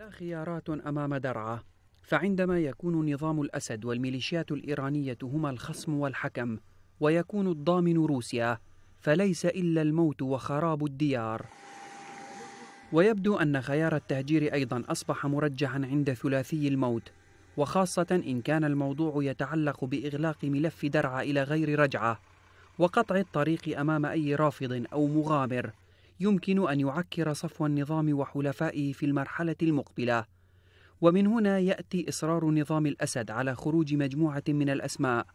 لا خيارات أمام درعا فعندما يكون نظام الأسد والميليشيات الإيرانية هما الخصم والحكم ويكون الضامن روسيا فليس إلا الموت وخراب الديار ويبدو أن خيار التهجير أيضا أصبح مرجحا عند ثلاثي الموت وخاصة إن كان الموضوع يتعلق بإغلاق ملف درعا إلى غير رجعة وقطع الطريق أمام أي رافض أو مغامر يمكن أن يعكر صفو النظام وحلفائه في المرحلة المقبلة ومن هنا يأتي إصرار نظام الأسد على خروج مجموعة من الأسماء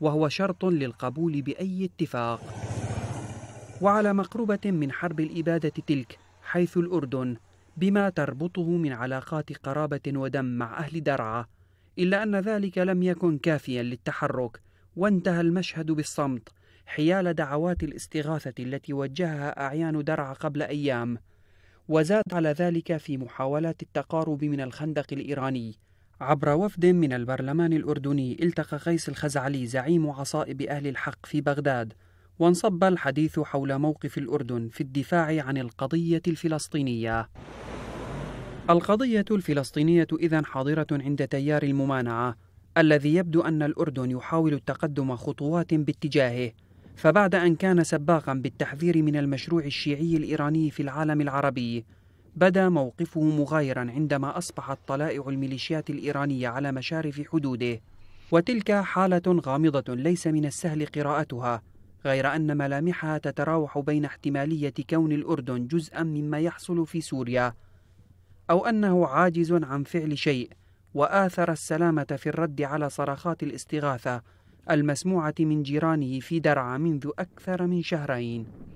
وهو شرط للقبول بأي اتفاق وعلى مقربة من حرب الإبادة تلك حيث الأردن بما تربطه من علاقات قرابة ودم مع أهل درعا إلا أن ذلك لم يكن كافيا للتحرك وانتهى المشهد بالصمت حيال دعوات الاستغاثة التي وجهها أعيان درع قبل أيام، وزاد على ذلك في محاولات التقارب من الخندق الإيراني. عبر وفد من البرلمان الأردني التقى قيس الخزعلي زعيم عصائب أهل الحق في بغداد، وانصب الحديث حول موقف الأردن في الدفاع عن القضية الفلسطينية. القضية الفلسطينية إذا حاضرة عند تيار الممانعة، الذي يبدو أن الأردن يحاول التقدم خطوات باتجاهه. فبعد أن كان سباقا بالتحذير من المشروع الشيعي الإيراني في العالم العربي بدا موقفه مغايرا عندما أصبحت طلائع الميليشيات الإيرانية على مشارف حدوده وتلك حالة غامضة ليس من السهل قراءتها غير أن ملامحها تتراوح بين احتمالية كون الأردن جزءا مما يحصل في سوريا أو أنه عاجز عن فعل شيء وآثر السلامة في الرد على صرخات الاستغاثة المسموعة من جيرانه في درعا منذ أكثر من شهرين